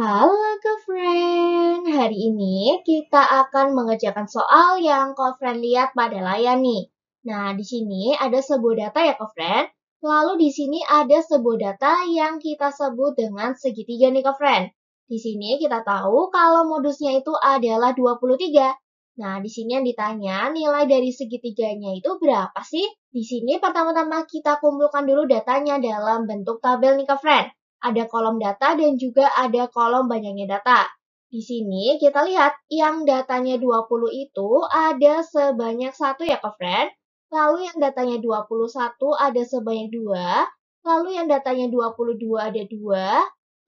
Halo Friend, hari ini kita akan mengerjakan soal yang Friend lihat pada layar nih. Nah, di sini ada sebuah data ya Friend. Lalu di sini ada sebuah data yang kita sebut dengan segitiga nih Friend. Di sini kita tahu kalau modusnya itu adalah 23. Nah, di sini yang ditanya nilai dari segitiganya itu berapa sih? Di sini pertama-tama kita kumpulkan dulu datanya dalam bentuk tabel nih Friend. Ada kolom data dan juga ada kolom banyaknya data. Di sini kita lihat yang datanya 20 itu ada sebanyak satu ya ke friend. Lalu yang datanya 21 ada sebanyak dua. Lalu yang datanya 22 ada dua.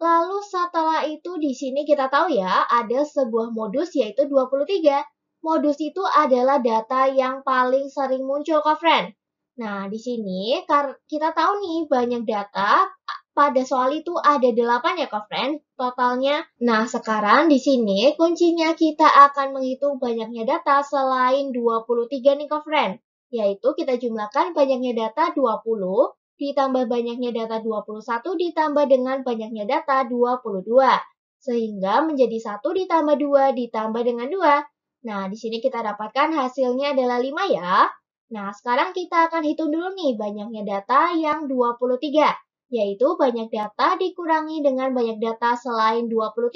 Lalu setelah itu di sini kita tahu ya ada sebuah modus yaitu 23. Modus itu adalah data yang paling sering muncul ke friend. Nah, di sini kita tahu nih banyak data pada soal itu ada 8 ya, friend totalnya. Nah, sekarang di sini kuncinya kita akan menghitung banyaknya data selain 23 nih, friend Yaitu kita jumlahkan banyaknya data 20 ditambah banyaknya data 21 ditambah dengan banyaknya data 22. Sehingga menjadi 1 ditambah 2 ditambah dengan 2. Nah, di sini kita dapatkan hasilnya adalah 5 ya. Nah, sekarang kita akan hitung dulu nih banyaknya data yang 23 yaitu banyak data dikurangi dengan banyak data selain 23.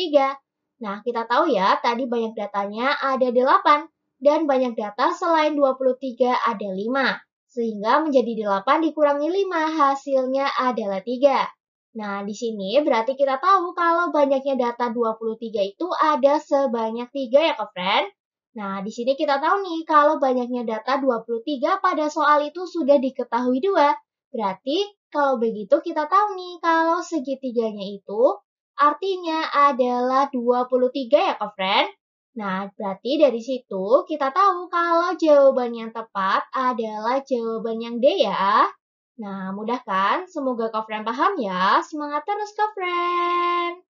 Nah, kita tahu ya, tadi banyak datanya ada 8, dan banyak data selain 23 ada 5. Sehingga menjadi 8 dikurangi 5, hasilnya adalah 3. Nah, di sini berarti kita tahu kalau banyaknya data 23 itu ada sebanyak 3 ya, ke Nah, di sini kita tahu nih kalau banyaknya data 23 pada soal itu sudah diketahui 2. Berarti kalau begitu kita tahu nih kalau segitiganya itu artinya adalah 23 ya kofren. friend. Nah, berarti dari situ kita tahu kalau jawaban yang tepat adalah jawaban yang D ya. Nah, mudah kan? Semoga kofren paham ya. Semangat terus kofren.